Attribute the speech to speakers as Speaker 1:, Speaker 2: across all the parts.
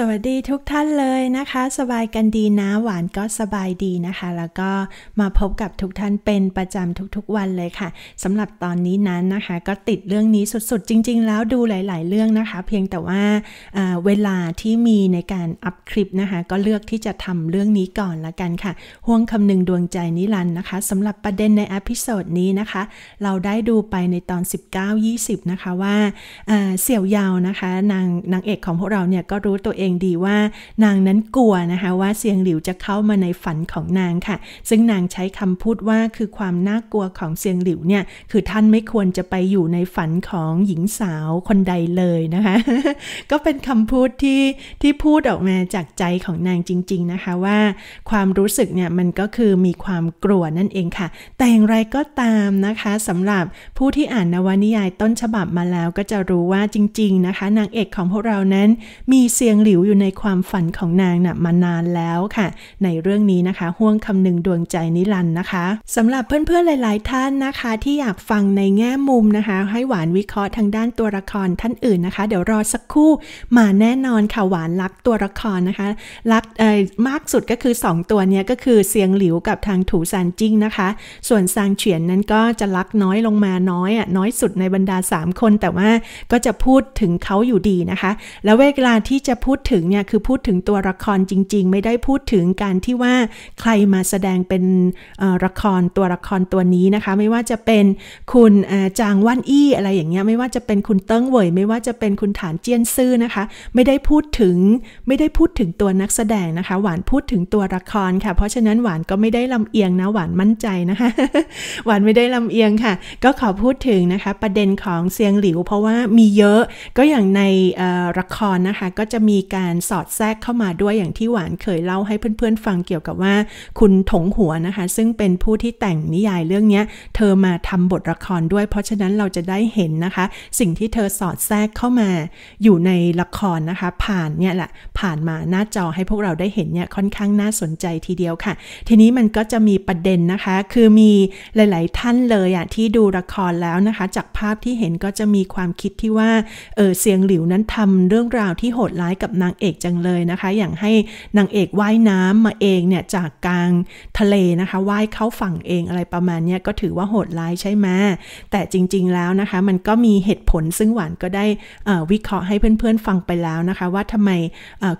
Speaker 1: สวัสดีทุกท่านเลยนะคะ สบายกันดีนะหวานก็สบายดีนะคะ แล้วก็มาพบกับทุกท่านเป็นประจำทุกๆวันเลยค่ะสำหรับตอนนี้นั้นนะคะ ก็ติดเรื่องนี้สุด ๆ จริง ๆ แล้วดูหลาย ๆเรื่องนะคะ เพียงแต่ว่าเวลาที่มีในการอัพคลิปนะคะ ก็เลือกที่จะทำเรื่องนี้ก่อนละกันค่ะ ห่วงคำนึงดวงใจนิรัน์นะคะสำหรับประเด็นในอพิโซดนี้นะคะเราได้ดูไปในตอน 19-20 นะคะว่าเสี่ยวยาวนะคะนางนางเอกของพวกเราเนี่ยก็รู้ตัวเององดีว่านางนั้นกลัวนะคะว่าเซียงหลิวจะเข้ามาในฝันของนางค่ะ ซึ่งนางใช้คำพูดว่าคือความน่ากลัวของเซียงหลิวเนี่ยคือท่านไม่ควรจะไปอยู่ในฝันของหญิงสาวคนใดเลยนะคะก็เป็นคำพูดที่ที่พูดออกมาจากใจของนางจริงๆนะคะว่า ความรู้สึกเนี่ยมันก็คือมีความกลัวนั่นเองค่ะ แต่อย่างไรก็ตามนะคะสำหรับผู้ที่อ่านนวนิยายต้นฉบับมาแล้วก็จะรู้ว่าจริงๆนะคะ นางเอกของพวกเรานั้นมีเซียงหลิววอยู่ในความฝันของนางนะ่ะมานานแล้วค่ะ ในเรื่องนี้นะคะ ห่วงคำหนึ่งดวงใจนิรันนะคะสำหรับเพื่อนๆหลาย ๆท่านนะคะ ที่อยากฟังในแง่มุมนะคะ ให้หวานวิเคราะห์ทางด้านตัวละครท่านอื่นนะคะ เดี๋ยวรอสักครู่มาแน่นอนค่ะหวานรักตัวละครนะคะรักเอ่อมากสุดก็คือ 2 ตัวเนี้ย ก็คือเสียงหลิวกับทางถูซานจิ้งนะคะ ส่วนซางเฉียนนั้นก็จะรักน้อยลงมาน้อยอ่ะน้อยสุดในบรรดา 3 คน แต่ว่าก็จะพูดถึงเขาอยู่ดีนะคะ แล้วเวลาที่จะพูดถึงเนี่ยคือพูดถึงตัวละครจริง ๆ ไม่ได้พูดถึงการที่ว่าใครมาแสดงเป็นละครตัวละครตัวนี้นะคะไม่ว่าจะเป็นคุณจางวันอี้อะไรอย่างเงี้ยไม่ว่าจะเป็นคุณเติ้งเหวย ไม่ว่าจะเป็นคุณฐานเจียนซื่อนะคะไม่ได้พูดถึงไม่ได้พูดถึงตัวนักแสดงนะคะหวานพูดถึงตัวละครค่ะ เพราะฉะนั้นหวานก็ไม่ได้ลำเอียงนะหวานมั่นใจนะคะหวานไม่ได้ลำเอียงค่ะ ก็ขอพูดถึงนะคะประเด็นของเซียงหลิว เพราะว่ามีเยอะก็อย่างในละครนะคะก็จะมีการการสอดแทรกเข้ามาด้วยอย่างที่หวานเคยเล่าให้เพื่อน ๆ ฟังเกี่ยวกับว่า คุณถงหัวนะคะ ซึ่งเป็นผู้ที่แต่งนิยายเรื่องนี้เธอมาทำบทละครด้วย เพราะฉะนั้นเราจะได้เห็นนะคะ สิ่งที่เธอสอดแทรกเข้ามาอยู่ในละครนะคะ ผ่านเนี่ยแหละ ผ่านมาหน้าจอให้พวกเราได้เห็นเนี่ยค่อนข้างน่าสนใจทีเดียวค่ะ ทีนี้มันก็จะมีประเด็นนะคะ คือมีหลาย ๆท่านเลยอะที่ดูละครแล้วนะคะ จากภาพที่เห็นก็จะมีความคิดที่ว่าเออเสียงหลิวนั้นทำเรื่องราวที่โหดร้ายกับนางเอกจังเลยนะคะ อย่างให้นางเอกว่ายน้ำมาเองเนี่ยจากกลางทะเลนะคะ ว่ายเข้าฝั่งเองอะไรประมาณนี้ก็ถือว่าโหดร้ายใช่ไหมแต่จริงๆแล้วนะคะมันก็มีเหตุผลซึ่งหวานก็ได้วิเคราะห์ให้เพื่อน ๆฟังไปแล้วนะคะ ว่าทำไม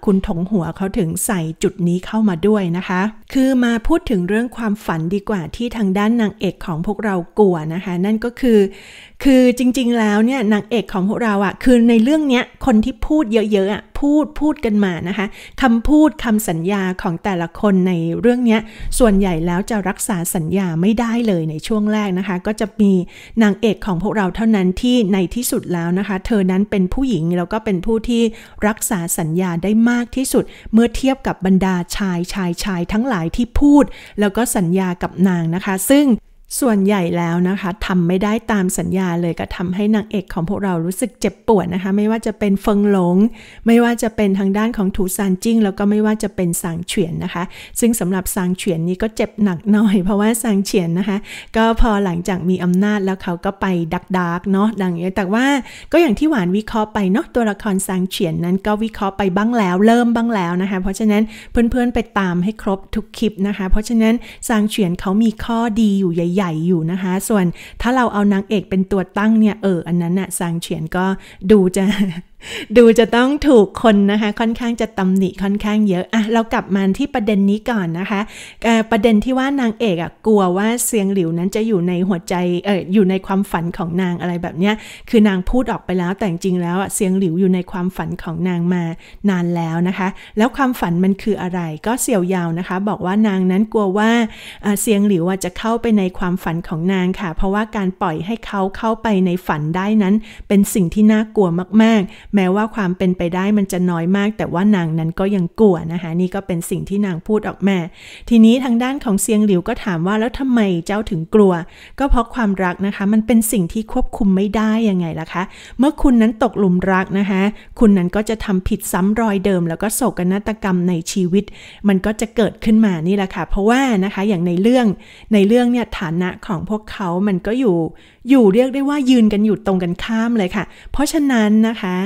Speaker 1: คุณถงหัวเขาถึงใส่จุดนี้เข้ามาด้วยนะคะ คือมาพูดถึงเรื่องความฝันดีกว่าที่ทางด้านนางเอกของพวกเรากลัวนะคะนั่นก็คือคือจริงๆ แล้ว เนี่ย นางเอกของพวกเราอะคือ ในเรื่องเนี้ยคนที่พูดเยอะๆอ่ะพูดพูดกันมานะคะคำพูดคำสัญญาของแต่ละคนในเรื่องเนี้ยส่วนใหญ่แล้วจะรักษาสัญญาไม่ได้เลยในช่วงแรกนะคะ ก็จะมีนางเอกของพวกเราเท่านั้นที่ในที่สุดแล้วนะคะ เธอนั้นเป็นผู้หญิงแล้วก็เป็นผู้ที่รักษาสัญญาได้มากที่สุด เมื่อเทียบกับบรรดาชายชายชายทั้งหลายที่พูดแล้วก็สัญญากับนางนะคะ ซึ่งส่วนใหญ่แล้วนะคะทำไม่ได้ตามสัญญาเลยก็ทำให้นางเอกของพวกเรารู้สึกเจ็บปวดนะคะไม่ว่าจะเป็นเฟิงหลง ไม่ว่าจะเป็นทางด้านของถูซานจิ้ง แล้วก็ไม่ว่าจะเป็นสางเฉียนนะคะ ซึ่งสำหรับสางเฉียนนี้ก็เจ็บหนักหน่อย เพราะว่าสางเฉียนนะคะก็พอหลังจากมีอำนาจแล้วเขาก็ไปดักดักเนาะดังนี้แต่ว่าก็อย่างที่หวานวิเคราะห์ไปเนาะตัวละครสางเฉียนนั้น ก็วิเคราะห์ไปบ้างแล้ว เริ่มบ้างแล้วนะคะเพราะฉะนั้นเพื่อนๆไปตามให้ครบทุกคลิปนะคะ เพราะฉะนั้นสางเฉียนเขามีข้อดีอยู่ใหญ่ใหญ่อยู่นะคะส่วนถ้าเราเอานางเอกเป็นตัวตั้งเนี่ยเอออันนั้นน่ะซางเฉียนก็ดูจะดูจะต้องถูกคนนะคะค่อนข้างจะตำหนิค่อนข้างเยอะ อ่ะเรากลับมาที่ประเด็นนี้ก่อนนะคะ ประเด็นที่ว่านางเอก อ่ะ กลัวว่าเสียงหลิวนั้นจะอยู่ในหัวใจเอออยู่ในความฝันของนางอะไรแบบเนี้ยคือนางพูดออกไปแล้วแต่จริงแล้วอะเสียงหลิวอยู่ในความฝันของนางมานานแล้วนะคะ แล้วความฝันมันคืออะไรก็เสี่ยวยาวนะคะ บอกว่านางนั้นกลัวว่าเสียงหลิวจะเข้าไปในความฝันของนางค่ะ เพราะว่าการปล่อยให้เขาเข้าไปในฝันได้นั้น เป็นสิ่งที่น่ากลัวมากแม้ว่าความเป็นไปได้มันจะน้อยมาก แต่ว่านางนั้นก็ยังกลัวนะคะนี่ก็เป็นสิ่งที่นางพูดออกมา ทีนี้ทางด้านของเซียงหลิวก็ถามว่าแล้วทำไมเจ้าถึงกลัว ก็เพราะความรักนะคะ มันเป็นสิ่งที่ควบคุมไม่ได้ยังไงล่ะคะ เมื่อคุณนั้นตกหลุมรักนะคะคุณนั้นก็จะทำผิดซ้ำรอยเดิมแล้วก็โศกนาฏกรรมในชีวิต มันก็จะเกิดขึ้นมานี่แหละค่ะเพราะว่านะคะอย่างในเรื่องในเรื่องเนี่ยฐานะของพวกเขา มันก็อยู่อยู่เรียกได้ว่ายืนกันอยู่ตรงกันข้ามเลยค่ะ เพราะฉะนั้นนะคะ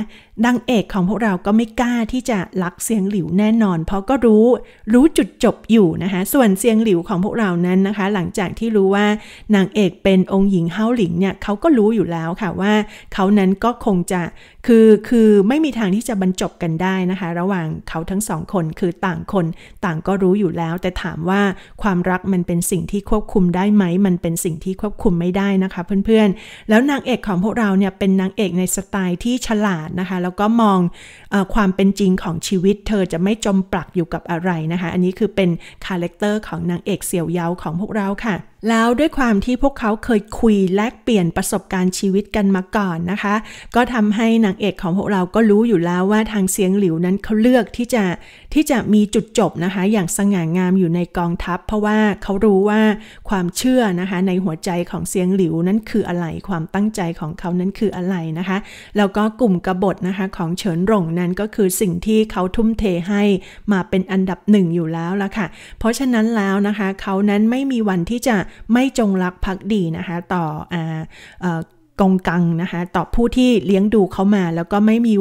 Speaker 1: นางเอกของพวกเราก็ไม่กล้าที่จะลักเสียงหลิวแน่นอนเพราะก็รู้รู้จุดจบอยู่นะคะ ส่วนเสียงหลิวของพวกเรานั้นนะคะ หลังจากที่รู้ว่านางเอกเป็นองค์หญิงเฮาหลิงเนี่ยเขาก็รู้อยู่แล้วค่ะว่าเขานั้นก็คงจะคือคือไม่มีทางที่จะบรรจบกันได้นะคะ ระหว่างเขาทั้งสองคนคือต่างคน ต่างก็รู้อยู่แล้ว แต่ถามว่าความรักมันเป็นสิ่งที่ควบคุมได้ไหมมันเป็นสิ่งที่ควบคุมไม่ได้นะคะ เพื่อนๆ แล้วนางเอกของพวกเราเนี่ยเป็นนางเอกในสไตล์ที่ฉลาดนะคะแล้วก็มองอความเป็นจริงของชีวิตเธอจะไม่จมปลักอยู่กับอะไรนะคะ อันนี้คือเป็นคาแรคเตอร์ของนางเอกเสี่ยวเยาของพวกเราค่ะแล้วด้วยความที่พวกเขาเคยคุยแลกเปลี่ยนประสบการณ์ชีวิตกันมาก่อนนะคะ ก็ทำให้นางเอกของพวกเรา ก็รู้อยู่แล้วว่าทางเสียงหลิวนั้นเขาเลือกที่จะที่จะมีจุดจบนะคะอย่างสง่างามอยู่ในกองทัพ เพราะว่าเขารู้ว่าความเชื่อนะคะในหัวใจของเสียงหลิวนั้นคืออะไร ความตั้งใจของเขานั้นคืออะไรนะคะ แล้วก็กลุ่มกบฏนะคะของเฉินหลงนั้นก็คือสิ่งที่เขาทุ่มเทให้มาเป็นอันดับหนึ่งอยู่แล้วละค่ะ เพราะฉะนั้นแล้วนะคะเขานั้นไม่มีวันที่จะไม่จงรักภักดีนะคะ ต่ออตรงกังนะคะต่อผู้ที่เลี้ยงดูเขามาแล้วก็ไม่มี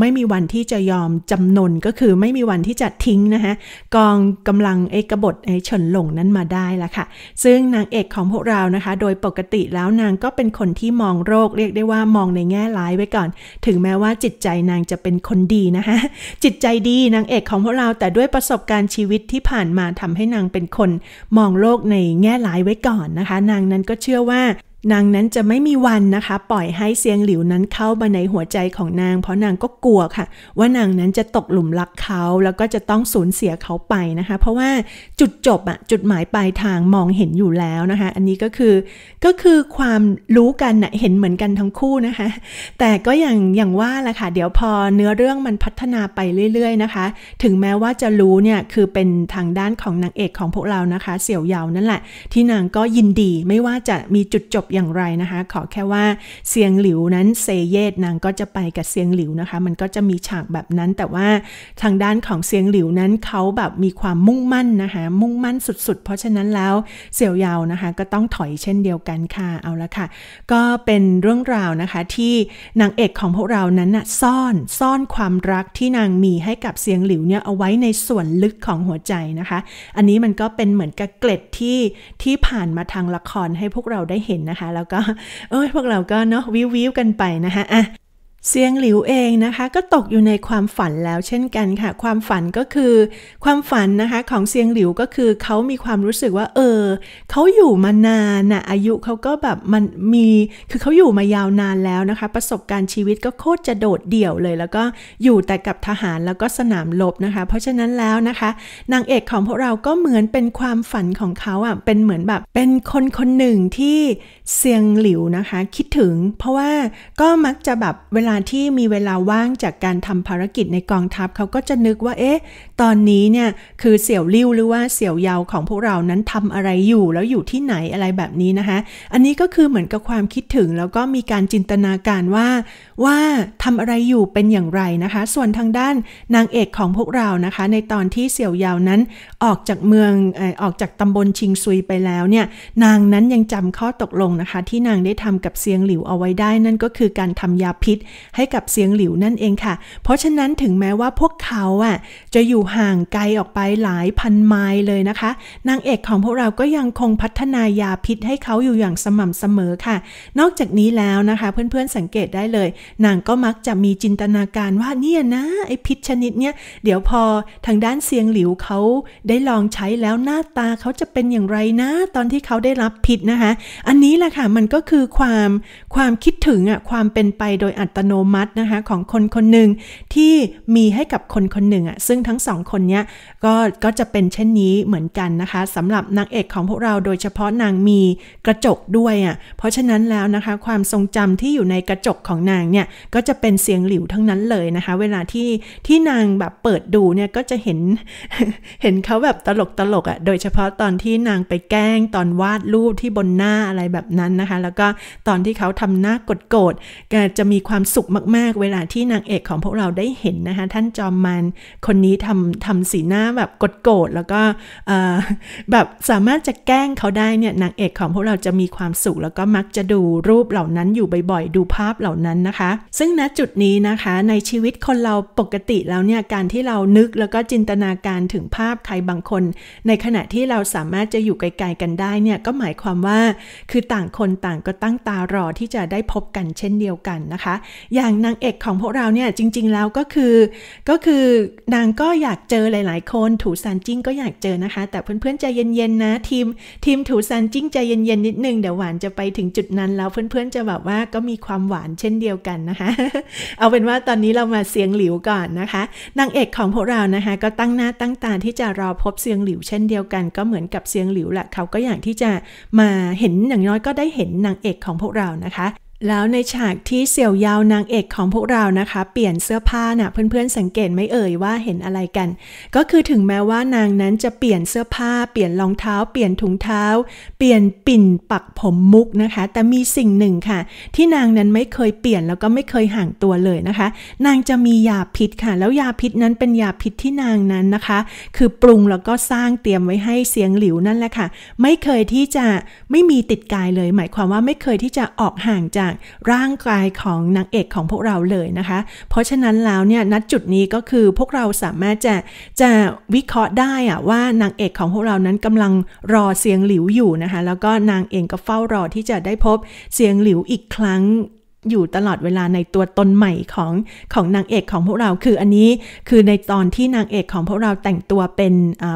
Speaker 1: ไม่มีวันที่จะยอมจำนนก็คือไม่มีวันที่จะทิ้งนะคะกองกำลังเอกบทไอเฉินหลงนั้นมาได้ละค่ะซึ่งนางเอกของพวกเรานะคะโดยปกติแล้วนางก็เป็นคนที่มองโรค เรียกได้ว่ามองในแง่ร้ายไว้ก่อน ถึงแม้ว่าจิตใจนางจะเป็นคนดีนะคะจิตใจดีนางเอกของพวกเราแต่ด้วยประสบการณ์ชีวิตที่ผ่านมาทำให้นางเป็นคนมองโลกในแง่ร้ายไว้ก่อนนะคะนางนั้นก็เชื่อว่านางนั้นจะไม่มีวันนะคะ ปล่อยให้เซียงหลิวนั้นเข้ามาในหัวใจของนาง เพราะนางก็กลัวค่ะ ว่านางนั้นจะตกหลุมรักเขา แล้วก็จะต้องสูญเสียเขาไปนะคะ เพราะว่าจุดจบอะจุดหมายปลายทางมองเห็นอยู่แล้วนะคะอันนี้ก็คือก็คือความรู้กันนะเห็นเหมือนกันทั้งคู่นะคะแต่ก็อย่างอย่างว่าแหละค่ะเดี๋ยวพอเนื้อเรื่องมันพัฒนาไปเรื่อย ๆนะคะ ถึงแม้ว่าจะรู้เนี่ยคือเป็นทางด้านของนางเอกของพวกเรานะคะ เสี่ยวเยานั่นแหละที่นางก็ยินดี ไม่ว่าจะมีจุดจบอย่างไรนะคะขอแค่ว่าเซียงหลิวนั้นเซเยตนางก็จะไปกับเซียงหลิวนะคะ มันก็จะมีฉากแบบนั้น แต่ว่าทางด้านของเซียงหลิวนั้นเขาแบบมีความมุ่งมั่นนะคะมุ่งมั่นสุด ๆ เพราะฉะนั้นแล้วเสี่ยวยาวนะคะ ก็ต้องถอยเช่นเดียวกันค่ะเอาละค่ะ ก็เป็นเรื่องราวนะคะที่นางเอกของพวกเรานั้นนะซ่อนซ่อนความรักที่นางมีให้กับเซียงหลิวเนี่ยเอาไว้ในส่วนลึกของหัวใจนะคะ อันนี้มันก็เป็นเหมือนกับเกล็ดที่ที่ผ่านมาทางละครให้พวกเราได้เห็นนะคะะแล้วก็เอ้ยพวกเราก็เนาะวิววิวกันไปนะคะอ่ะเสียงหลิวเองนะคะ ก็ตกอยู่ในความฝันแล้ว เช่นกันค่ะ ความฝันก็คือ ความฝันนะคะ ของเสียงหลิวก็คือเขามีความรู้สึกว่า เออ เขาอยู่มานานนะอายุเขาก็แบบมันมีคือเขาอยู่มายาวนานแล้วนะคะ ประสบการณ์ชีวิตก็โคตรจะโดดเดี่ยวเลย แล้วก็อยู่แต่กับทหารแล้วก็สนามรบนะคะ เพราะฉะนั้นแล้วนะคะนางเอกของพวกเราก็เหมือนเป็นความฝันของเขาอ่ะเป็นเหมือนแบบเป็นคนคนหนึ่งที่เซียงหลิวนะคะคิดถึงเพราะว่าก็มักจะแบบเวลาที่มีเวลาว่างจากการทำภารกิจในกองทัพเขาก็จะนึกว่าเอ๊ะตอนนี้เนี่ยคือเสี่ยวลิวหรือว่าเสี่ยวเยาของพวกเรานั้นทำอะไรอยู่แล้วอยู่ที่ไหนอะไรแบบนี้นะคะ อันนี้ก็คือเหมือนกับความคิดถึงแล้วก็มีการจินตนาการว่า ว่าทำอะไรอยู่เป็นอย่างไรนะคะ ส่วนทางด้านนางเอกของพวกเรานะคะ ในตอนที่เสี่ยวเยานั้นออกจากเมืองออกจากตำบลชิงซุยไปแล้วเนี่ยนางนั้นยังจำข้อตกลงนะคะที่นางได้ทำกับเซียงหลิวเอาไว้ได้ นั่นก็คือการทำยาพิษ ให้กับเซียงหลิวนั่นเองค่ะ เพราะฉะนั้นถึงแม้ว่าพวกเขาอ่ะจะอยู่ห่างไกลออกไปหลายพันไมล์เลยนะคะ นางเอกของพวกเราก็ยังคงพัฒนายาพิษให้เขาอยู่อย่างสม่ำเสมอค่ะ นอกจากนี้แล้วนะคะ เพื่อนๆสังเกตได้เลย นางก็มักจะมีจินตนาการว่าเนี่ยนะไอพิษชนิดเนี้ยเดี๋ยวพอทางด้านเซียงหลิวเขา ได้ลองใช้แล้วหน้าตาเขาจะเป็นอย่างไรนะ ตอนที่เขาได้รับพิษนะคะอันนี้แหละค่ะมันก็คือความความคิดถึงอ่ะความเป็นไปโดยอัตโนมัตินะคะของคนคนหนึ่งที่มีให้กับคนคนหนึ่งอ่ะซึ่งทั้งสองคนเนี้ยก็ก็จะเป็นเช่นนี้เหมือนกันนะคะสำหรับนางเอกของพวกเราโดยเฉพาะนางมีกระจกด้วยอ่ะเพราะฉะนั้นแล้วนะคะ ความทรงจำที่อยู่ในกระจกของนางเนี่ยก็จะเป็นเสียงหลิวทั้งนั้นเลยนะคะเวลาที่ที่นางแบบเปิดดูเนี่ยก็จะเห็นเห็นเขาแบบตลกตลกอ่ะโดยเฉพาะตอนที่นางไปแกล้ง ตอนวาดรูปที่บนหน้าอะไรแบบนั้นนะคะ แล้วก็ตอนที่เขาทำหน้ากดโกรธจะมีความสุขมาก ๆ เวลาที่นางเอกของพวกเราได้เห็นนะคะท่านจอมมันคนนี้ทำทำสีหน้าแบบกดโกรธแล้วก็แบบสามารถจะแกล้งเขาได้เนี่ยนางเอกของพวกเราจะมีความสุขแล้วก็มักจะดูรูปเหล่านั้นอยู่บ่อยๆดูภาพเหล่านั้นนะคะ ซึ่งณจุดนี้นะคะในชีวิตคนเราปกติแล้วเนี่ยการที่เรานึก แล้วก็จินตนาการถึงภาพใครบางคน ในขณะที่เราสามารถจะอยู่ไกล ๆกันได้เนี่ยก็หมายความว่าคือต่างางคนต่างก็ตั้งตารอที่จะได้พบกันเช่นเดียวกันนะคะ อย่างนางเอกของพวกเราเนี่ยจริง ๆแล้วก็คือก็คือนางก็อยากเจอหลาย ๆ คนถูซันจิ้งก็อยากเจอนะคะ แต่เพื่อนๆใจเย็นๆนะ ทีมทีมถูซันจิ้งใจเย็นๆ นิดนึง เดี๋ยวหวานจะไปถึงจุดนั้นแล้วเพื่อนๆจะแบบว่าก็มีความหวานเช่นเดียวกันนะคะเอาเป็นว่าตอนนี้เรามาเสียงหลิวก่อนนะคะ นางเอกของพวกเรานะคะก็ตั้งหน้าตั้งตาที่จะรอพบเสียงหลิวเช่นเดียวกันก็เหมือนกับเสียงหลิวแหละเขาก็อยากที่จะมาเห็นอย่างน้อยก็ได้เห็นนางเอกของพวกเรานะคะแล้วในฉากที่เสี่ยวยาวนางเอกของพวกเรานะคะ เปลี่ยนเสื้อผ้านะ่ะเพื่อนๆสังเกตไม่เอ่ยว่าเห็นอะไรกัน ก็คือถึงแม้ว่านางนั้นจะเปลี่ยนเสื้อผ้าเปลี่ยนรองเท้า เปลี่ยนถุงเท้า เปลี่ยนปิ่นปักผมมุกนะคะ แต่มีสิ่งหนึ่งค่ะ ที่นางนั้นไม่เคยเปลี่ยน แล้วก็ไม่เคยห่างตัวเลยนะคะ นางจะมียาพิษค่ะ แล้วยาพิษนั้นเป็นยาพิษที่นางนั้นนะคะ คือปรุงแล้วก็สร้างเตรียมไว้ให้เสียงหลิวนั่นแหละค่ะไม่เคยที่จะไม่มีติดกายเลย หมายความว่าไม่เคยที่จะออกห่างจากร่างกายของนางเอกของพวกเราเลยนะคะ เพราะฉะนั้นแล้วเนี่ยณจุดนี้ก็คือพวกเราสามารถจะจะวิเคราะห์ได้อะว่านางเอกของพวกเรานั้นกำลังรอเสียงหลิวอยู่นะคะ แล้วก็นางเองก็เฝ้ารอที่จะได้พบเสียงหลิวอีกครั้งอยู่ตลอดเวลาในตัวตนใหม่ของของนางเอกของพวกเราคืออันนี้คือในตอนที่นางเอกของพวกเราแต่งตัวเป็น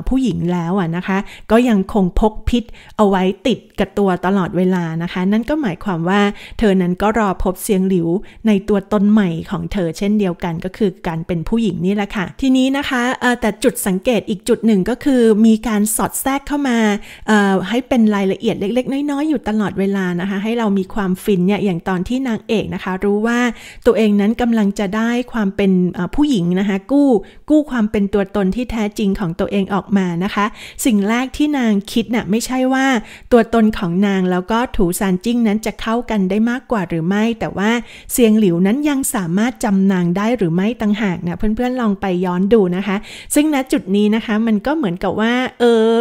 Speaker 1: ผู้หญิงแล้วอ่ะนะคะ ก็ยังคงพกพิษเอาไว้ติดกับตัวตลอดเวลานะคะนั่นก็หมายความว่าเธอนั้นก็รอพบเสียงหลิวในตัวตนใหม่ของเธอเช่นเดียวกันก็คือการเป็นผู้หญิงนี่แหละค่ะ ทีนี้นะคะแต่จุดสังเกตอีกจุดหนึ่งก็คือ มีการสอดแทรกเข้ามาให้เป็นรายละเอียดเล็กๆน้อยๆอยู่ตลอดเวลานะคะให้เรามีความฟินเนี่ยอย่างตอนที่นางเอกอกนะคะรู้ว่าตัวเองนั้นกำลังจะได้ความเป็นผู้หญิงนะคะ กู้กู้ความเป็นตัวตนที่แท้จริงของตัวเองออกมานะคะ สิ่งแรกที่นางคิดนะ่ะไม่ใช่ว่าตัวตนของนางแล้วก็ถูซานจิ้งนั้นจะเข้ากันได้มากกว่าหรือไม่ แต่ว่าเซียงหลิวนั้นยังสามารถจำนางได้หรือไม่ต่างหากนะเพื่อนๆลองไปย้อนดูนะคะ ซึ่งณจุดนี้นะคะมันก็เหมือนกับว่าเออ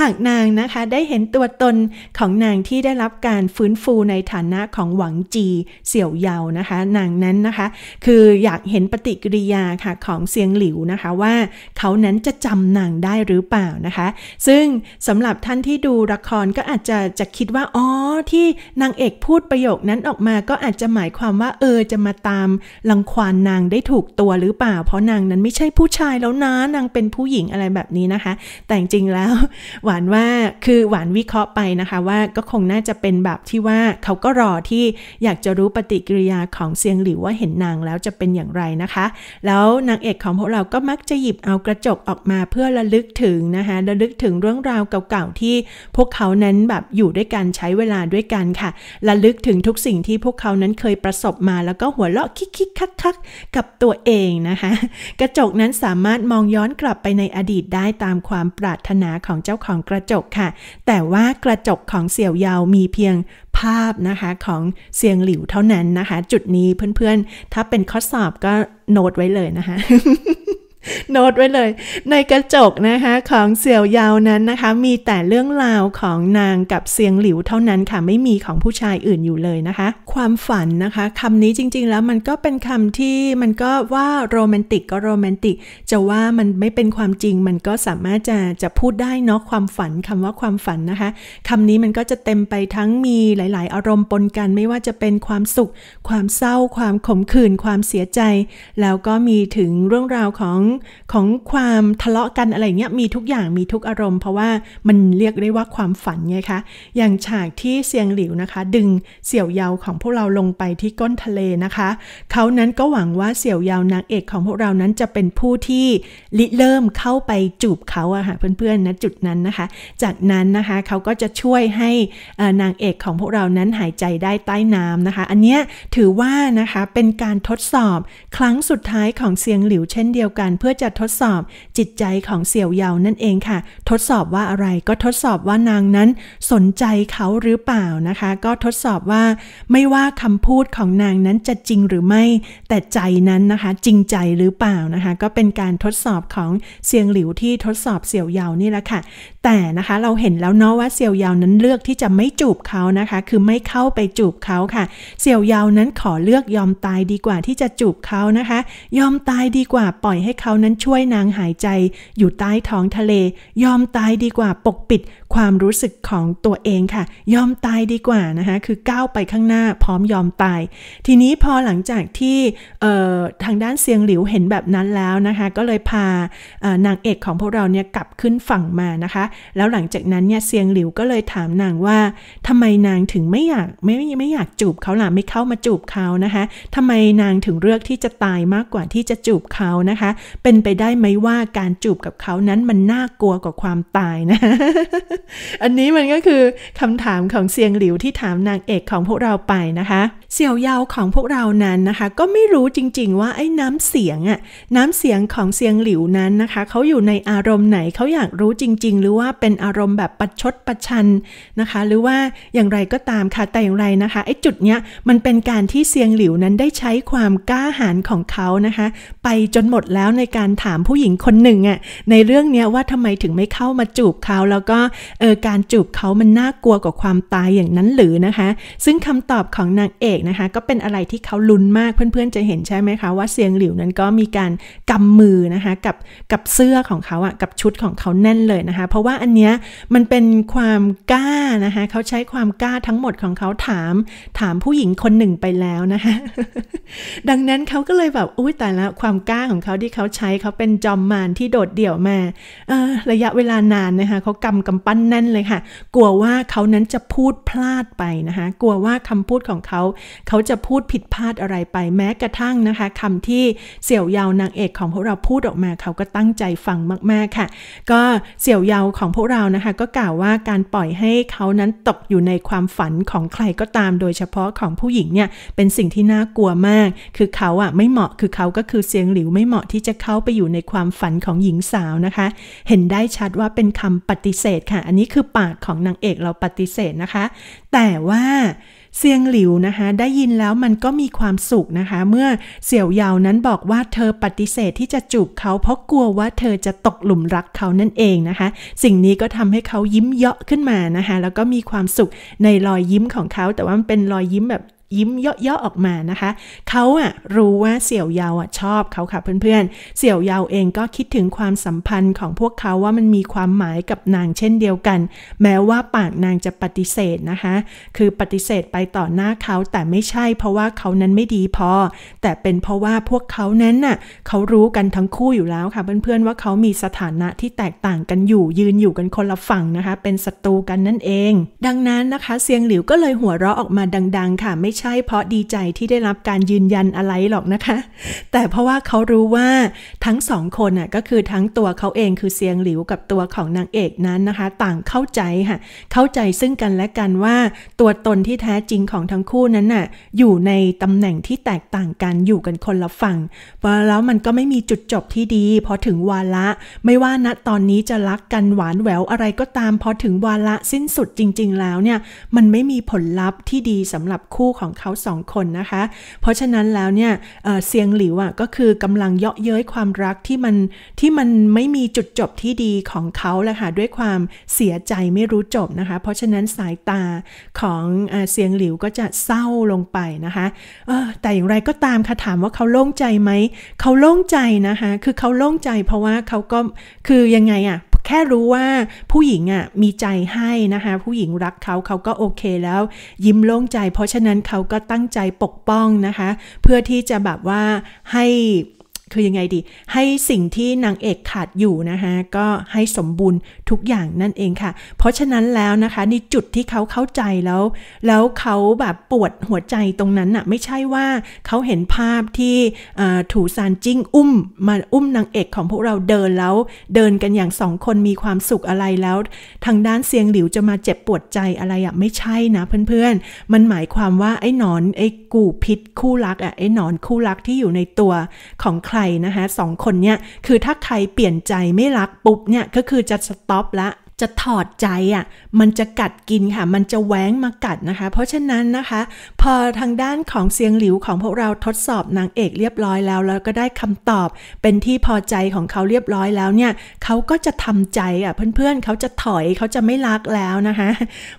Speaker 1: หากนางนะคะได้เห็นตัวตนของนางที่ได้รับการฟื้นฟูในฐานะของหวังจีเสี่ยวเยา นะคะ นางนั้นนะคะ คืออยากเห็นปฏิกิริยาค่ะของเซียงหลิวนะคะว่า เขานั้นจะจำนางได้หรือเปล่านะคะ ซึ่งสำหรับท่านที่ดูละครก็อาจจะจะคิดว่า อ๋อ ที่นางเอกพูดประโยคนั้นออกมาก็อาจจะหมายความว่าเออจะมาตามลังควานนางได้ถูกตัวหรือเปล่า เพราะนางนั้นไม่ใช่ผู้ชายแล้วนะ นางเป็นผู้หญิงอะไรแบบนี้นะคะ แต่จริงแล้ว หวานว่า คือหวานวิเคราะห์ไปนะคะว่าก็คงน่าจะเป็นแบบที่ว่าเขาก็รอที่อยากจะรู้ปฏิกิริยาของเซียงหลิวว่าเห็นนางแล้วจะเป็นอย่างไรนะคะ แล้วนางเอกของพวกเราก็มักจะหยิบเอากระจกออกมาเพื่อระลึกถึงนะคะระลึกถึงเรื่องราวเก่าๆที่พวกเขานั้นแบบอยู่ด้วยกันใช้เวลาด้วยกันค่ะ ระลึกถึงทุกสิ่งที่พวกเขานั้นเคยประสบมาแล้วก็หัวเราะคิกคิกคักคักกับตัวเองนะคะกระจกนั้นสามารถมองย้อนกลับไปในอดีตได้ตามความปรารถนาของเจ้าของกระจกค่ะแต่ว่ากระจกของเสี่ยวเยามีเพียงภาพนะคะของเสียงหลิวเท่านั้นนะคะ จุดนี้เพื่อนๆ ถ้าเป็นข้อสอบก็โน้ตไว้เลยนะคะโน้ตไว้เลย ในกระจกนะคะของเสี่ยวยาวนั้นนะคะ มีแต่เรื่องราวของนางกับเสียงหลิวเท่านั้นค่ะ ไม่มีของผู้ชายอื่นอยู่เลยนะคะ ความฝันนะคะคำนี้จริงๆแล้วมันก็เป็นคำที่มันก็ว่าโรแมนติกก็โรแมนติก จะว่ามันไม่เป็นความจริง มันก็สามารถจะจะพูดได้เนาะความฝันคำว่าความฝันนะคะคำนี้มันก็จะเต็มไปทั้งมีหลายๆ อารมณ์ปนกัน ไม่ว่าจะเป็นความสุข ความเศร้า ความขมขื่นความเสียใจ แล้วก็มีถึงเรื่องราวของของความทะเลาะกันอะไรเงี้ยมีทุกอย่างมีทุกอารมณ์เพราะว่ามันเรียกได้ว่าความฝันไงคะ อย่างฉากที่เซียงหลิวนะคะ ดึงเสี่ยวเยาของพวกเราลงไปที่ก้นทะเลนะคะเขานั้นก็หวังว่าเสี่ยวเยานางเอกของพวกเรานั้นจะเป็นผู้ที่ริเริ่มเข้าไปจูบเขาอะค่ะเพื่อนๆนะจุดนั้นนะคะ จากนั้นนะคะเขาก็จะช่วยให้นางเอกของพวกเรานั้นหายใจได้ใต้น้ำนะคะ อันเนี้ยถือว่านะคะเป็นการทดสอบครั้งสุดท้ายของเซียงหลิวเช่นเดียวกันเพื่อจะทดสอบจิตใจของเสี่ยวเยานั่นเองค่ะ ทดสอบว่าอะไรก็ทดสอบว่านางนั้นสนใจเขาหรือเปล่านะคะ ก็ทดสอบว่าไม่ว่าคำพูดของนางนั้นจะจริงหรือไม่ แต่ใจนั้นนะคะ จริงใจหรือเปล่านะคะ ก็เป็นการทดสอบของเซียงหลิวที่ทดสอบเสี่ยวเยานี่แหละค่ะ แต่นะคะเราเห็นแล้วเนาะว่าเสี่ยวเยานั้นเลือกที่จะไม่จูบเขานะคะ คือไม่เข้าไปจูบเขาค่ะ เสี่ยวเยานั้นขอเลือกยอมตายดีกว่าที่จะจูบเขานะคะ ยอมตายดีกว่าปล่อยให้เขาขานั้นช่วยนางหายใจ อยู่ใต้ท้องทะเล ยอมตายดีกว่าปกปิดความรู้สึกของตัวเองค่ะ ยอมตายดีกว่านะคะ คือก้าวไปข้างหน้าพร้อมยอมตาย ทีนี้พอหลังจากที่ทางด้านเซียงหลิวเห็นแบบนั้นแล้วนะคะ ก็เลยพานางเอกของพวกเราเนี่ยกลับขึ้นฝั่งมานะคะ แล้วหลังจากนั้นเนี่ยเซียงหลิวก็เลยถามนางว่า ทำไมนางถึงไม่อยากไม่ไม่อยากจูบเขาล่ะไม่เข้ามาจูบเขานะคะ ทำไมนางถึงเลือกที่จะตายมากกว่าที่จะจูบเขานะคะ เป็นไปได้ไหมว่าการจูบกับเขานั้นมันน่ากลัวกว่าความตายนะอันนี้มันก็คือคำถามของเซียงหลิวที่ถามนางเอกของพวกเราไปนะคะ เสี่ยวเยาของพวกเรานั้นนะคะ ก็ไม่รู้จริง ๆ ว่าไอ้น้ำเสียงอะน้ำเสียงของเซียงหลิวนั้นนะคะเขาอยู่ในอารมณ์ไหนเขาอยากรู้จริง ๆ หรือว่าเป็นอารมณ์แบบประชดประชันนะคะ หรือว่าอย่างไรก็ตามค่ะแต่อย่างไรนะคะไอ้จุดเนี้ยมันเป็นการที่เซียงหลิวนั้นได้ใช้ความกล้าหาญของเขานะคะ ไปจนหมดแล้วในการถามผู้หญิงคนหนึ่งอะในเรื่องเนี้ยว่าทำไมถึงไม่เข้ามาจูบเขาแล้วก็เออการจูบเขามันน่ากลัวกว่าความตายอย่างนั้นหรือนะคะ ซึ่งคำตอบของนางเอกนะคะก็เป็นอะไรที่เขาลุ้นมากเพื่อนๆจะเห็นใช่ไหมคะว่าเสียงหลิวนั้นก็มีการกำมือนะคะกับกับเสื้อของเขาอะ่ะกับชุดของเขาแน่นเลยนะคะ เพราะว่าอันเนี้ยมันเป็นความกล้านะคะเขาใช้ความกล้าทั้งหมดของเขาถามถามผู้หญิงคนหนึ่งไปแล้วนะคะดังนั้นเขาก็เลยแบบอุ้ยแต่ละความกล้าของเขาที่เขาใช้เขาเป็นจอมมารที่โดดเดี่ยวมาเออระยะเวลานานนะคะเขากำกำปั้นแน่นเลยค่ะ กลัวว่าเขานั้นจะพูดพลาดไปนะคะ กลัวว่าคำพูดของเขา เขาจะพูดผิดพลาดอะไรไป แม้กระทั่งนะคะคำที่เสี่ยวยาวนางเอกของพวกเราพูดออกมาเขาก็ตั้งใจฟังมากๆค่ะ ก็เสี่ยวยาวของพวกเรานะคะ ก็กล่าวว่าการปล่อยให้เขานั้นตกอยู่ในความฝันของใครก็ตาม โดยเฉพาะของผู้หญิงเนี่ย เป็นสิ่งที่น่ากลัวมาก คือเขาอ่ะไม่เหมาะ คือเขาก็คือเสียงหลิวไม่เหมาะที่จะเข้าไปอยู่ในความฝันของหญิงสาวนะคะ เห็นได้ชัดว่าเป็นคำปฏิเสธค่ะอันนี้คือปากของนางเอกเราปฏิเสธนะคะ แต่ว่าเซียงหลิวนะคะได้ยินแล้วมันก็มีความสุขนะคะ เมื่อเสี่ยวเยานั้นบอกว่าเธอปฏิเสธที่จะจูบเขา เพราะกลัวว่าเธอจะตกหลุมรักเขานั่นเองนะคะ สิ่งนี้ก็ทำให้เขายิ้มเยาะขึ้นมานะคะแล้วก็มีความสุขในรอยยิ้มของเขา แต่ว่ามันเป็นรอยยิ้มแบบยิ้มเยาะๆออกมานะคะ เขาอะรู้ว่าเสี่ยวเยาอะชอบเขาค่ะเพื่อนๆ เสี่ยวเยาเองก็คิดถึงความสัมพันธ์ของพวกเขาว่ามันมีความหมายกับนางเช่นเดียวกัน แม้ว่าปากนางจะปฏิเสธนะคะ คือปฏิเสธไปต่อหน้าเขาแต่ไม่ใช่ เพราะว่าเขานั้นไม่ดีพอ แต่เป็นเพราะว่าพวกเขานั้นน่ะเขารู้กันทั้งคู่อยู่แล้วค่ะเพื่อนๆว่าเขามีสถานะที่แตกต่างกันอยู่ยืนอยู่กันคนละฝั่งนะคะเป็นศัตรูกันนั่นเอง ดังนั้นนะคะเซียงหลิวก็เลยหัวเราะออกมาดัง ๆ ค่ะไม่ใใช่ เพราะดีใจที่ได้รับการยืนยันอะไรหรอกนะคะ แต่เพราะว่าเขารู้ว่าทั้งสองคนน่ะ ก็คือทั้งตัวเขาเองคือเซียงหลิวกับตัวของนางเอกนั้นนะคะ ต่างเข้าใจค่ะเข้าใจซึ่งกันและกันว่าตัวตนที่แท้จริงของทั้งคู่นั้นน่ะ อยู่ในตำแหน่งที่แตกต่างกันอยู่กันคนละฝั่งพแล้วมันก็ไม่มีจุดจบที่ดีพอถึงวาระไม่ว่าณตอนนี้จะรักกันหวานแหววอะไรก็ตามพอถึงวาระสิ้นสุดจริง ๆ แล้วเนี่ยมันไม่มีผลลัพธ์ที่ดีสำหรับคู่ของของเขาสองคนนะคะ เพราะฉะนั้นแล้วเนี่ยเซียงหลิวอ่ะก็คือกำลังเยาะเย้ยความรักที่มันที่มันไม่มีจุดจบที่ดีของเขาแหละค่ะด้วยความเสียใจไม่รู้จบนะคะ เพราะฉะนั้นสายตาของเซียงหลิวก็จะเศร้าลงไปนะคะแต่อย่างไรก็ตามค่ะถามว่าเขาโล่งใจไหมเขาโล่งใจนะคะ คือเขาโล่งใจเพราะว่าเขาก็คือยังไงอ่ะแค่รู้ว่าผู้หญิงอะ่ะมีใจให้นะคะผู้หญิงรักเขาเขาก็โอเคแล้ว ยิ้มโล่งใจเพราะฉะนั้นเขาก็ตั้งใจปกป้องนะคะ เพื่อที่จะแบบว่าให้คือยังไงดี ให้สิ่งที่นางเอกขาดอยู่นะคะก็ให้สมบูรณ์ทุกอย่างนั่นเองค่ะ เพราะฉะนั้นแล้วนะคะในจุดที่เขาเข้าใจแล้ว แล้วเขาแบบปวดหัวใจตรงนั้นน่ะไม่ใช่ว่าเขาเห็นภาพที่ถูซานจิ้งอุ้ม มาอุ้มนางเอกของพวกเราเดินแล้วเดินกันอย่างสองคนมีความสุขอะไรแล้ว ทางด้านเซียงหลิวจะมาเจ็บปวดใจอะไรอ่ะ ไม่ใช่นะเพื่อนๆ มันหมายความว่าไอ้หนอนไอ้กูพิษคู่รักอ่ะไอ้หนอนคู่รักที่อยู่ในตัวของใครนะคะสองคนเนี่ยคือถ้าใครเปลี่ยนใจไม่รักปุ๊บเนี่ยก็คือจะสต็อปละจะถอดใจอะ่ะมันจะกัดกินค่ะ มันจะแหวงมากัดนะคะ เพราะฉะนั้นนะคะ พอทางด้านของเสียงหลิวของพวกเราทดสอบนางเอกเรียบร้อยแล้วแล้วก็ได้คำตอบเป็นที่พอใจของเขาเรียบร้อยแล้วเนี่ยเขาก็จะทำใจอะ่ะเพื่อนๆเเขาจะถอยเขาจะไม่รักแล้วนะคะ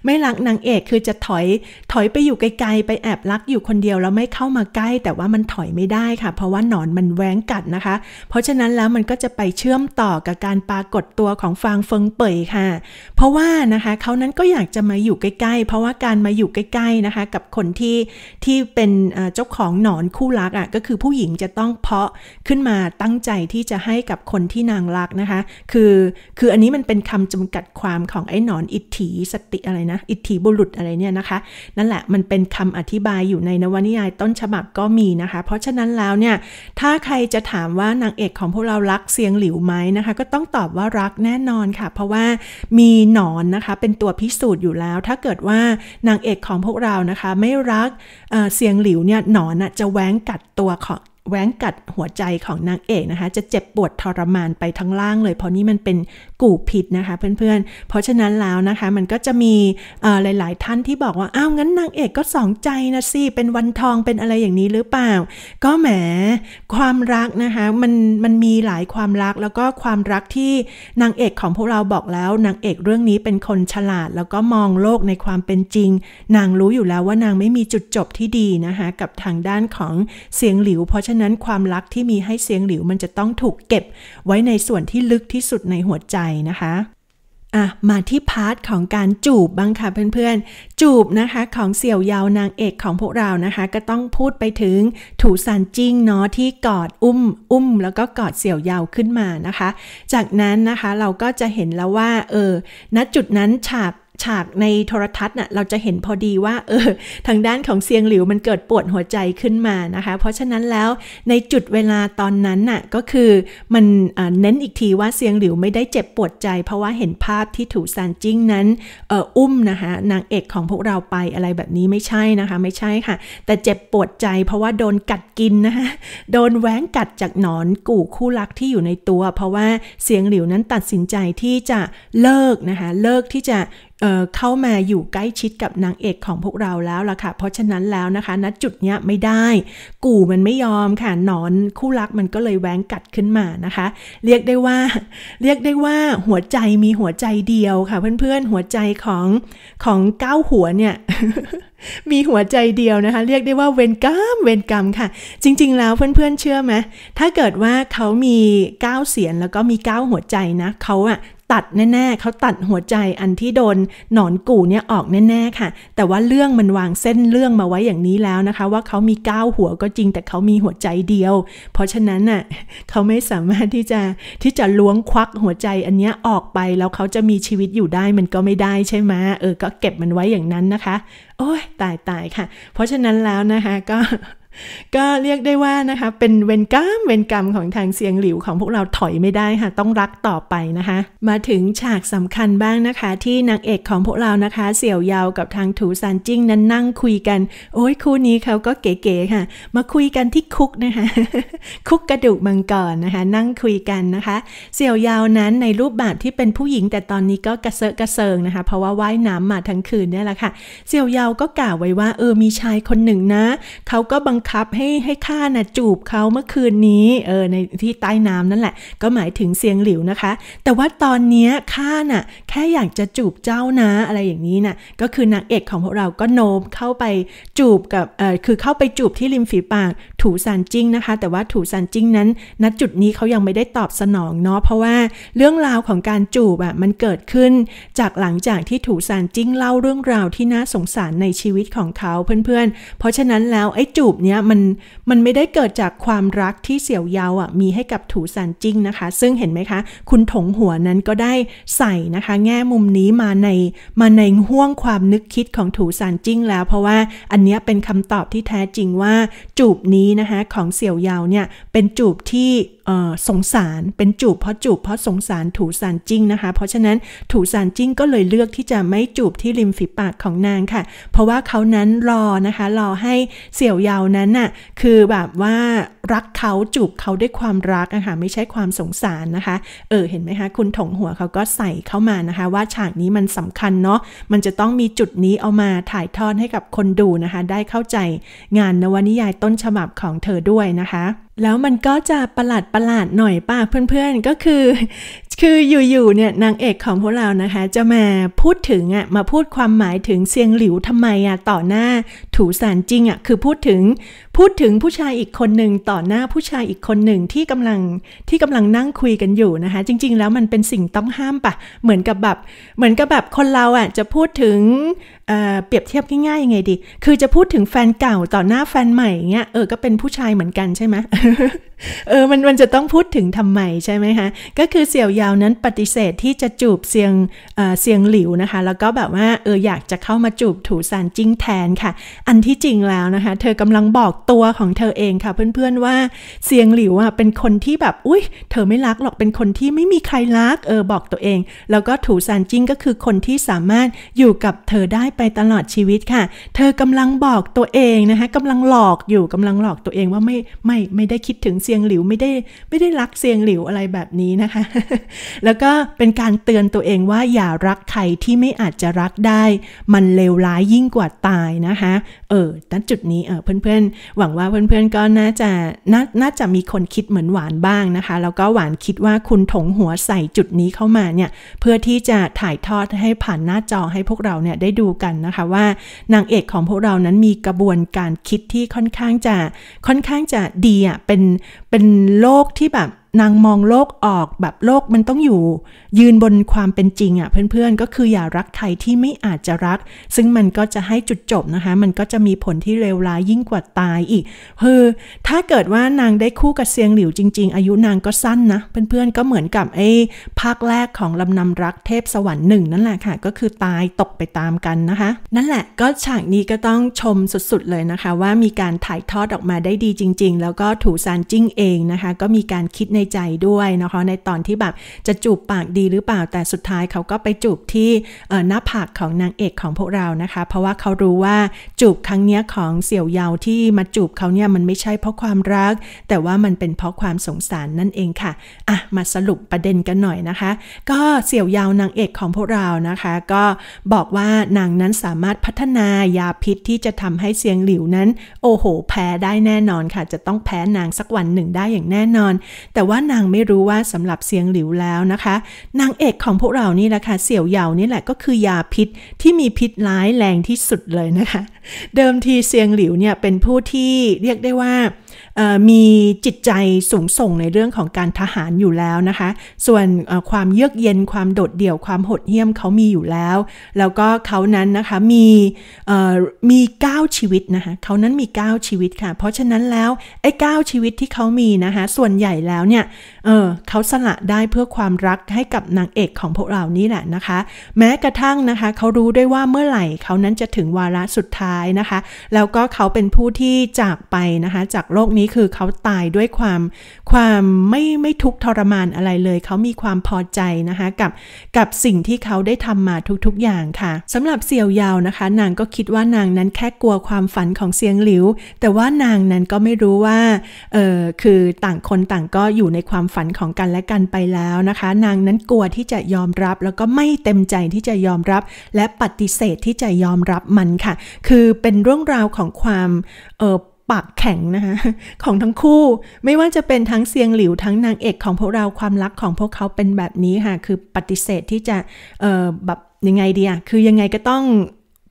Speaker 1: ไม่รักนางเอกคือจะถอยถอยไปอยู่ไกลๆไปแอบรักอยู่คนเดียว แล้วไม่เข้ามาใกล้แต่ว่ามันถอยไม่ได้ค่ะ เพราะว่าหนอนมันแหวงกัดนะคะ เพราะฉะนั้นแล้วมันก็จะไปเชื่อมต่อกับการปรากฏตัวของฟางเฟิงเป่ยค่ะาเพราะว่านะคะ เขานั้นก็อยากจะมาอยู่ใกล้ๆ เพราะว่าการมาอยู่ใกล้ๆนะคะกับคนที่ที่เป็นเจ้าของหนอนคู่รักอะ่ะก็คือผู้หญิงจะต้องเพาะขึ้นมาตั้งใจที่จะให้กับคนที่นางรักนะคะ คือคืออันนี้มันเป็นคำจำกัดความของไอ้หนอนอิทธิสติอะไรนะอิทธิบุรุษอะไรเนี่ยนะคะ นั่นแหละมันเป็นคำอธิบายอยู่ในนวนิยายต้นฉบับก็มีนะคะ เพราะฉะนั้นแล้วเนี่ยถ้าใครจะถามว่านางเอกของพวกเรารักเสียงหลิวไหมนะคะก็ต้องตอบว่ารักแน่นอนค่ะ เพราะว่ามีหนอนนะคะ เป็นตัวพิสูจน์อยู่แล้ว ถ้าเกิดว่านางเอกของพวกเรานะคะ ไม่รักเสียงหลิวเนี่ย หนอนจะแหวงกัดตัวของแหวงกัดหัวใจของนางเอกนะคะจะเจ็บปวดทรมานไปทั้งล่าง เลยเพราะนี่มันเป็นกู่ผิดนะคะเพื่อนๆเพราะฉะนั้นแล้วนะคะมันก็จะมีหลาย ๆ ท่านที่บอกว่าอ้าวงั้นนางเอกก็สองใจนะสิเป็นวันทองเป็นอะไรอย่างนี้หรือเปล่า ก็แหมความรักนะคะมันมันมีหลายความรักแล้วก็ความรักที่นางเอกของพวกเราบอกแล้วนางเอกเรื่องนี้เป็นคนฉลาดแล้วก็มองโลกในความเป็นจริงนางรู้อยู่แล้วว่านางไม่มีจุดจบที่ดีนะคะกับทางด้านของเสียงหลิวเพราะฉะะนั้นความรักที่มีให้เสียงหลิว มันจะต้องถูกเก็บไว้ในส่วนที่ลึกที่สุดในหัวใจนะคะอ่ะมาที่พาร์ทของการจูบบ้างค่ะเพื่อนๆ จูบนะคะของเสี่ยวยาวนางเอกของพวกเรานะคะก็ต้องพูดไปถึงถูซานจิ้งเนาะที่กอดอุ้ม อุ้ม แล้วก็กอดเสี่ยวยาวขึ้นมานะคะ จากนั้นนะคะเราก็จะเห็นแล้วว่าเออณจุดนั้นฉากฉากในโทรทัศน์น่ะเราจะเห็นพอดีว่าเออทางด้านของเซียงหลิวมันเกิดปวดหัวใจขึ้นมานะคะ เพราะฉะนั้นแล้วในจุดเวลาตอนนั้นน่ะก็คือ มันเน้นอีกทีว่าเซียงหลิวไม่ได้เจ็บปวดใจ เพราะว่าเห็นภาพที่ถูซานจิ้งนั้นอออุ้มนะคะนางเอกของพวกเราไปอะไรแบบนี้ไม่ใช่นะคะ ไม่ใช่ค่ะ แต่เจ็บปวดใจ เพราะว่าโดนกัดกินนะคะโดนแหวงกัดจากหนอนกู่คู่รักที่อยู่ในตัว เพราะว่าเสียงหลิวนั้นตัดสินใจที่จะเลิกนะคะเลิกที่จะเข้ามาอยู่ใกล้ชิดกับนางเอกของพวกเราแล้วล่ะค่ะ เพราะฉะนั้นแล้วนะคะณจุดเนี้ยไม่ได้ กู่มันไม่ยอมค่ะนอนคู่รักมันก็เลยแหวงกัดขึ้นมานะคะ เรียกได้ว่าเรียกได้ว่าหัวใจมีหัวใจเดียวค่ะ เพื่อน ๆหัวใจของของเก้าหัวเนี่ย มีหัวใจเดียวนะคะ เรียกได้ว่าเวนกรรมเวนกรรมค่ะ จริง ๆ แล้วเพื่อนๆเชื่อไหมถ้าเกิดว่าเขามีก้าเสียงแล้วก็มีก้าหัวใจนะเขาอะตัดแน่ๆเขาตัดหัวใจอันที่โดนหนอนกู่เนี่ยออกแน่ๆค่ะ แต่ว่าเรื่องมันวางเส้นเรื่องมาไว้อย่างนี้แล้วนะคะ ว่าเขามีก้าหัวก็จริงแต่เขามีหัวใจเดียว เพราะฉะนั้นน่ะเขาไม่สามารถที่จะที่จะล้วงควักหัวใจอันเนี้ยออกไปแล้วเขาจะมีชีวิตอยู่ได้มันก็ไม่ได้ใช่ไหมเออก็เก็บมันไว้อย่างนั้นนะคะ โอ้ยตายตายค่ะ เพราะฉะนั้นแล้วนะคะก็ก็เรียกได้ว่านะคะเป็นเวนกัมเวนกรรมของทางเสียงหลิวของพวกเราถอยไม่ได้ค่ะ ต้องรักต่อไปนะคะ มาถึงฉากสำคัญบ้างนะคะ ที่นางเอกของพวกเรานะคะ เสี่ยวยาวกับทางถูซานจิ้งนั้นนั่งคุยกัน โอ้ยคู่นี้เขาก็เก๋ๆค่ะ มาคุยกันที่คุกนะคะคุกกระดูกมังกรนะคะนั่งคุยกันนะคะ เสี่ยวยาวนั้นในรูปแบบที่เป็นผู้หญิงแต่ตอนนี้ก็กระเซาะกระเซิงนะคะเพราะว่าว่ายน้ำมาทั้งคืนเนี่ยแหละค่ะเสี่ยวยาวก็กล่าวไว้ว่าเออมีชายคนหนึ่งนะเขาก็บังคับให้ให้ข้านะ่ะจูบเขาเมื่อคืนนี้เออในที่ใต้น้ำนั่นแหละก็หมายถึงเสียงหลิวนะคะ แต่ว่าตอนนี้ข้าน่ะแค่อยากจะจูบเจ้านะ อะไรอย่างนี้นะ่ะก็คือนางเอกของพวกเราก็โน้มเข้าไปจูบกับเออคือเข้าไปจูบที่ริมฝีปากถูซันจิ้งนะคะ แต่ว่าถูซันจิ้งนั้น ณจุดนี้เขายังไม่ได้ตอบสนองเนาะเพราะว่าเรื่องราวของการจูบอะ่ะมันเกิดขึ้นจากหลังจากที่ถูซันจิ้งเล่าเรื่องราวที่น่าสงสารในชีวิตของเขาเพื่อนๆเพราะฉะนั้นแล้วไอ้จูบเนี่ยี้มันมันไม่ได้เกิดจากความรักที่เสี่ยวยาวอ่ะมีให้กับถูซานจิ้งนะคะ ซึ่งเห็นไหมคะ คุณถงหัวนั้นก็ได้ใส่นะคะ แง่มุมนี้มาในมาในห่วงความนึกคิดของถูซานจิ้งแล้ว เพราะว่าอันนี้เป็นคำตอบที่แท้จริงว่า จูบนี้นะคะของเสี่ยวยาวเนี่ยเป็นจูบที่สงสารเป็นจูบเพราะจูบเพราะสงสารถูสารจิ้งนะคะ เพราะฉะนั้นถูสารจิ้งก็เลยเลือกที่จะไม่จูบที่ริมฝีปากของนางค่ะ เพราะว่าเขานั้นรอนะคะรอให้เสี่ยวยาวนั้น้นน่ะคือแบบว่ารักเขาจูบเขาด้วยความรักนะคะไม่ใช่ความสงสารนะคะเออเห็นไหมคะ คุณถงหัวเขาก็ใส่เข้ามานะคะ ว่าฉากนี้มันสำคัญเนาะมันจะต้องมีจุดนี้เอามาถ่ายทอดให้กับคนดูนะคะ ได้เข้าใจงานนวนิยายต้นฉบับของเธอด้วยนะคะแล้วมันก็จะประหลาดประหลาดหน่อยป่ะเพื่อน ๆก็คือ คืออยู่ๆเนี่ยนางเอกของพวกเรานะคะ จะมาพูดถึงอะ่ะมาพูดความหมายถึงเซียงหลิวทำไมอะ่ะต่อหน้าถูสารจริงอะ่ะคือพูดถึงพูดถึงผู้ชายอีกคนหนึ่งต่อหน้าผู้ชายอีกคนหนึ่งที่กำลังที่กำลังนั่งคุยกันอยู่นะคะ จริงๆ แล้วมันเป็นสิ่งต้องห้ามป่ะ เหมือนกับแบบเหมือนกับแบบคนเราอะ่ะจะพูดถึงเเปรียบเทียบง่ายๆยังไงดีคือจะพูดถึงแฟนเก่าต่อหน้าแฟนใหม่เงี้ยเออก็เป็นผู้ชายเหมือนกันใช่ไหมเออมันมันจะต้องพูดถึงทำไมใช่ไหมคะก็คือเสี่ยวยาวนั้นปฏิเสธที่จะจูบเสียงเสียงหลิวนะคะ แล้วก็แบบว่าเอออยากจะเข้ามาจูบ ถูซานจิ้งแทนค่ะ อันที่จริงแล้วนะคะ เธอกำลังบอกตัวของเธอเองค่ะ เพื่อนๆว่าเสียงหลิวอ่ะเป็นคนที่แบบอุ้ยเธอไม่รักหรอกเป็นคนที่ไม่มีใครรักเออบอกตัวเอง แล้วก็ถูซานจิ้งก็คือคนที่สามารถอยู่กับเธอได้ไปตลอดชีวิตค่ะ เธอกำลังบอกตัวเองนะคะกำลังหลอกอยู่กำลังหลอกตัวเองว่าไม่ไม่ไม่ได้คิดถึงเซียงหลิวไม่ได้ ไม่ได้รักเซียงหลิวอะไรแบบนี้นะคะ แล้วก็เป็นการเตือนตัวเองว่าอย่ารักใครที่ไม่อาจจะรักได้ มันเลวร้ายยิ่งกว่าตายนะคะเออณจุดนี้เออเพื่อนๆ หวังว่าเพื่อนๆ ก็น่าจะนน่าจะมีคนคิดเหมือนหวานบ้างนะคะแล้วก็หวานคิดว่าคุณถงหัวใส่จุดนี้เข้ามาเนี่ย เพื่อที่จะถ่ายทอดให้ผ่านหน้าจอให้พวกเราเนี่ยได้ดูกันนะคะว่านางเอกของพวกเรานั้นมีกระบวนการคิดที่ค่อนข้างจะค่อนข้างจะดีอ่ะเป็นเป็นโลกที่แบบนางมองโลกออกแบบโลกมันต้องอยู่ยืนบนความเป็นจริงอะ่ะเพื่อนๆ ก็คืออย่ารักใครที่ไม่อาจจะรัก ซึ่งมันก็จะให้จุดจบนะคะ มันก็จะมีผลที่เลวร้ายยิ่งกว่าตายอีกคือถ้าเกิดว่านางได้คู่กับเซียงหลิวจริงๆ อายุนางก็สั้นนะ เพื่อนๆก็เหมือนกับไอ้ภาคแรกของลำนำรักเทพสวรรค์หนึ่งนั่นแหละค่ะก็คือตายตกไปตามกันนะคะนั่นแหละก็ฉากนี้ก็ต้องชมสุดๆเลยนะคะ ว่ามีการถ่ายทอดออกมาได้ดีจริง ๆ แล้วก็ถูซานจิ้งเองนะคะก็มีการคิดในใจด้วยนะคะในตอนที่แบบจะจูบปากดีหรือเปล่าแต่สุดท้ายเขาก็ไปจูบที่หน้าผากของนางเอกของพวกเรานะคะ เพราะว่าเขารู้ว่า จูบครั้งนี้ของเสี่ยวเยาที่มาจูบเขาเนี่ยมันไม่ใช่เพราะความรัก แต่ว่ามันเป็นเพราะความสงสารนั่นเองค่ะอ่ะมาสรุปประเด็นกันหน่อยนะคะ ก็เสี่ยวเยานางเอกของพวกเรานะคะ ก็บอกว่านางนั้นสามารถพัฒนายาพิษที่จะทำให้เสียงหลิวนั้น โอ้โห แพ้ได้แน่นอนค่ะ จะต้องแพ้นางสักวันหนึ่งได้อย่างแน่นอน แต่ว่าว่านางไม่รู้ว่าสำหรับเสียงหลิวแล้วนะคะ นางเอกของพวกเรานี่แหละค่ะเสี่ยวเหยานี่แหละก็คือยาพิษที่มีพิษร้ายแรงที่สุดเลยนะคะ เดิมทีเสียงหลิวเนี่ยเป็นผู้ที่เรียกได้ว่ามีจิตใจสูงส่งในเรื่องของการทหารอยู่แล้วนะคะ ส่วนความเยือกเย็นความโดดเดี่ยวความหดเหี้ยมเขามีอยู่แล้ว แล้วก็เขานั้นนะคะมีมี9ชีวิตนะคะเขานั้นมี 9 ชีวิตค่ะ เพราะฉะนั้นแล้วไอ้9ชีวิตที่เขามีนะคะ ส่วนใหญ่แล้วเนี่ยเออเขาสละได้เพื่อความรักให้กับนางเอกของพวกเรานี่แหละนะคะ แม้กระทั่งนะคะเขารู้ด้วยว่าเมื่อไหร่เขานั้นจะถึงวาระสุดท้ายนะคะ แล้วก็เขาเป็นผู้ที่จากไปนะคะจากโลกนี้ี้คือเขาตายด้วยความความไม่ไม่ทุกทรมานอะไรเลย เขามีความพอใจนะคะกับกับสิ่งที่เขาได้ทำมาทุก ๆ อย่างค่ะสำหรับเสี่ยวยาวนะคะ นางก็คิดว่านางนั้นแค่กลัวความฝันของเซียงหลิว แต่ว่านางนั้นก็ไม่รู้ว่าเออคือต่างคนต่างก็อยู่ในความฝันของกันและกันไปแล้วนะคะ นางนั้นกลัวที่จะยอมรับ แล้วก็ไม่เต็มใจที่จะยอมรับ และปฏิเสธที่จะยอมรับมันค่ะ คือเป็นเรื่องราวของความเออปากแข็งนะคะของทั้งคู่ไม่ว่าจะเป็นทั้งเซียงหลิวทั้งนางเอกของพวกเราความรักของพวกเขาเป็นแบบนี้ค่ะ คือปฏิเสธที่จะ เออแบบยังไงดีอะคือยังไงก็ต้อง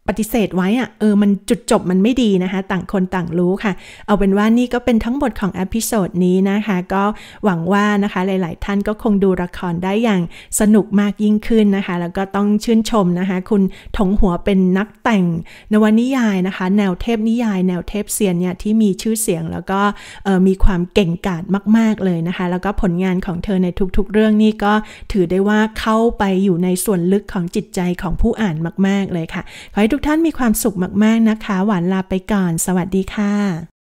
Speaker 1: ปฏิเสธไว้อะเออมันจุดจบมันไม่ดีนะคะต่างคนต่างรู้ค่ะ เอาเป็นว่านี่ก็เป็นทั้งหมดของอพิโซดนี้นะคะก็หวังว่านะคะหลาย ๆ ท่านก็คงดูละครได้อย่างสนุกมากยิ่งขึ้นนะคะแล้วก็ต้องชื่นชมนะคะคุณถงหัวเป็นนักแต่งนวนิยายนะคะ แนวเทพนิยาย แนวเทพเซียนเนี่ยที่มีชื่อเสียง แล้วก็มีความเก่งกาจมาก ๆเลยนะคะแล้วก็ผลงานของเธอในทุกๆเรื่องนี่ก็ถือได้ว่าเข้าไปอยู่ในส่วนลึกของจิตใจของผู้อ่านมาก ๆเลยค่ะขอใหทุกท่านมีความสุขมาก ๆ นะคะ หวานลาไปก่อน สวัสดีค่ะ